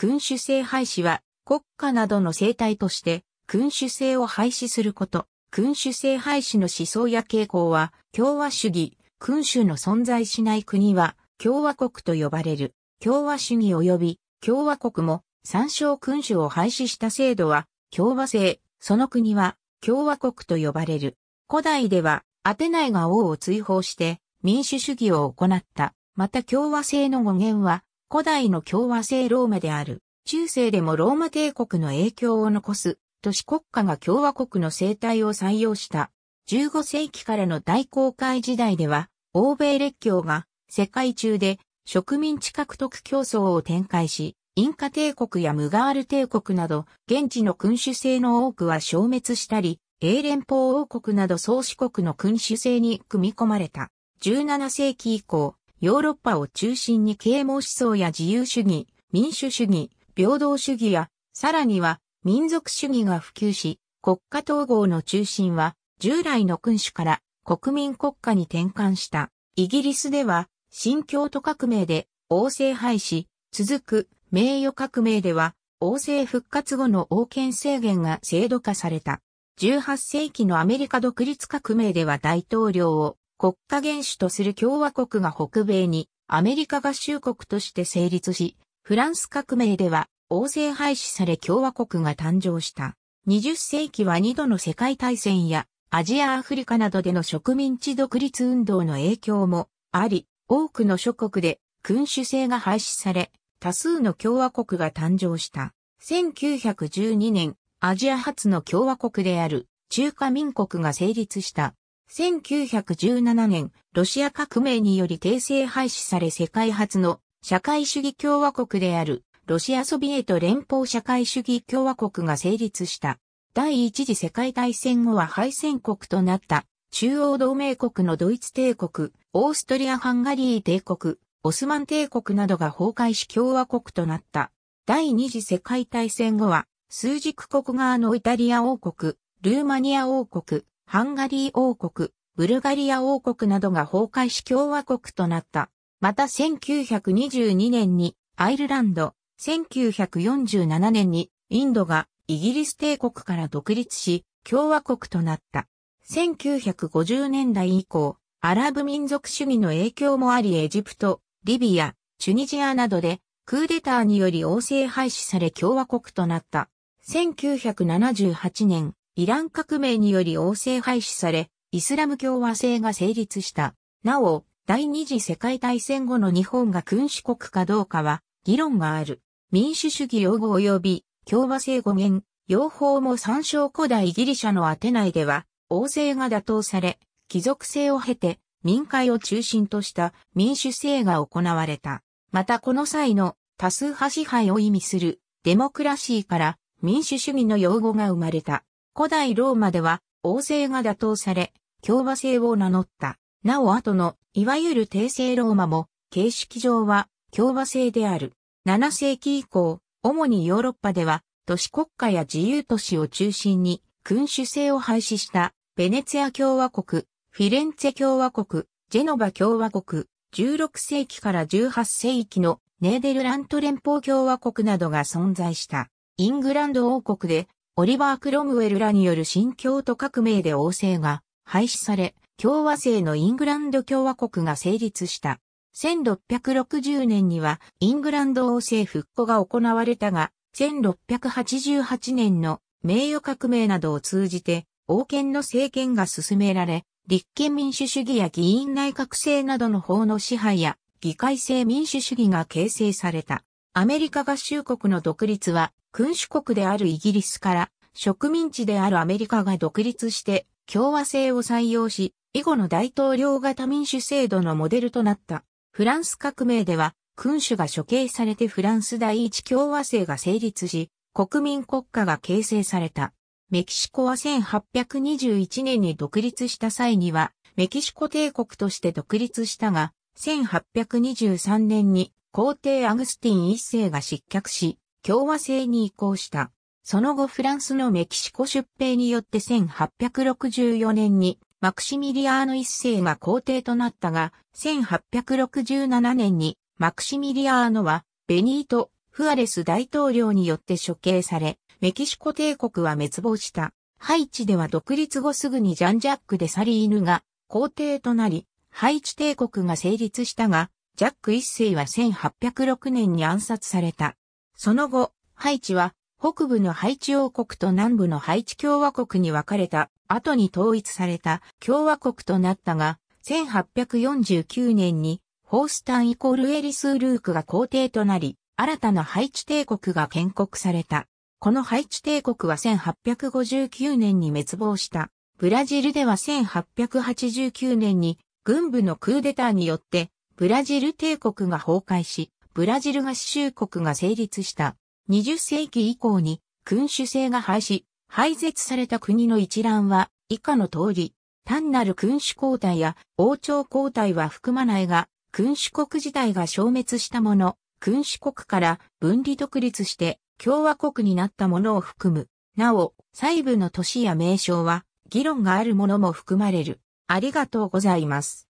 君主制廃止は、国家などの生態として、君主制を廃止すること。君主制廃止の思想や傾向は、共和主義、君主の存在しない国は、共和国と呼ばれる。共和主義及び、共和国も、参照君主を廃止した制度は、共和制、その国は、共和国と呼ばれる。古代では、アテナイが王を追放して、民主主義を行った。また共和制の語源は、古代の共和制ローマである。中世でもローマ帝国の影響を残す都市国家が共和国の生態を採用した。15世紀からの大航海時代では、欧米列強が世界中で植民地獲得競争を展開し、インカ帝国やムガール帝国など、現地の君主制の多くは消滅したり、英連邦王国など宗主国の君主制に組み込まれた。17世紀以降、ヨーロッパを中心に啓蒙思想や自由主義、民主主義、平等主義や、さらには民族主義が普及し、国家統合の中心は従来の君主から国民国家に転換した。イギリスでは、新教徒革命で王政廃止、続く名誉革命では、王政復活後の王権制限が制度化された。18世紀のアメリカ独立革命では大統領を国家元首とする共和国が北米にアメリカ合衆国として成立し、フランス革命では王政廃止され共和国が誕生した。20世紀は2度の世界大戦やアジアアフリカなどでの植民地独立運動の影響もあり、多くの諸国で君主制が廃止され、多数の共和国が誕生した。1912年、アジア初の共和国である中華民国が成立した。1917年、ロシア革命により訂正廃止され世界初の社会主義共和国である、ロシアソビエト連邦社会主義共和国が成立した。第一次世界大戦後は敗戦国となった中央同盟国のドイツ帝国、オーストリア・ハンガリー帝国、オスマン帝国などが崩壊し共和国となった。第二次世界大戦後は、数軸国側のイタリア王国、ルーマニア王国、ハンガリー王国、ブルガリア王国などが崩壊し共和国となった。また1922年にアイルランド、1947年にインドがイギリス帝国から独立し共和国となった。1950年代以降、アラブ民族主義の影響もありエジプト、リビア、チュニジアなどでクーデターにより王政廃止され共和国となった。1978年、イラン革命により王政廃止され、イスラム共和制が成立した。なお、第二次世界大戦後の日本が君主国かどうかは議論がある。民主主義用語及び共和制語源、用法も参照古代ギリシャのアテナイでは、王政が打倒され、貴族制を経て民会を中心とした民主制が行われた。またこの際の多数派支配を意味するデモクラシーから民主主義の用語が生まれた。古代ローマでは王政が打倒され、共和制を名乗った。なお後の、いわゆる帝政ローマも、形式上は共和制である。7世紀以降、主にヨーロッパでは、都市国家や自由都市を中心に、君主制を廃止した、ベネツィア共和国、フィレンツェ共和国、ジェノバ共和国、16世紀から18世紀のネーデルラント連邦共和国などが存在した。イングランド王国でオリバー・クロムウェルらによる新京都革命で王政が廃止され、共和制のイングランド共和国が成立した。1660年にはイングランド王政復古が行われたが、1688年の名誉革命などを通じて、王権の政権が進められ、立憲民主主義や議員内閣制などの法の支配や議会制民主主義が形成された。アメリカ合衆国の独立は、君主国であるイギリスから、植民地であるアメリカが独立して、共和制を採用し、以後の大統領型民主制度のモデルとなった。フランス革命では、君主が処刑されてフランス第一共和制が成立し、国民国家が形成された。メキシコは1821年に独立した際には、メキシコ帝国として独立したが、1823年に皇帝アグスティン一世が失脚し、共和制に移行した。その後フランスのメキシコ出兵によって1864年にマクシミリアーノ一世が皇帝となったが、1867年にマクシミリアーノはベニート・フアレス大統領によって処刑され、メキシコ帝国は滅亡した。ハイチでは独立後すぐにジャンジャック・でサリーヌが皇帝となり、ハイチ帝国が成立したが、ジャック一世は1806年に暗殺された。その後、ハイチは北部のハイチ王国と南部のハイチ共和国に分かれた後に統一された共和国となったが、1849年にホースタンイコールエリス・ルークが皇帝となり、新たなハイチ帝国が建国された。このハイチ帝国は1859年に滅亡した。ブラジルでは1889年に軍部のクーデターによってブラジル帝国が崩壊し、ブラジル合衆国が成立した20世紀以降に君主制が廃止、廃絶された国の一覧は以下の通り、単なる君主交代や王朝交代は含まないが、君主国自体が消滅したもの、君主国から分離独立して共和国になったものを含む。なお、細部の都市や名称は議論があるものも含まれる。ありがとうございます。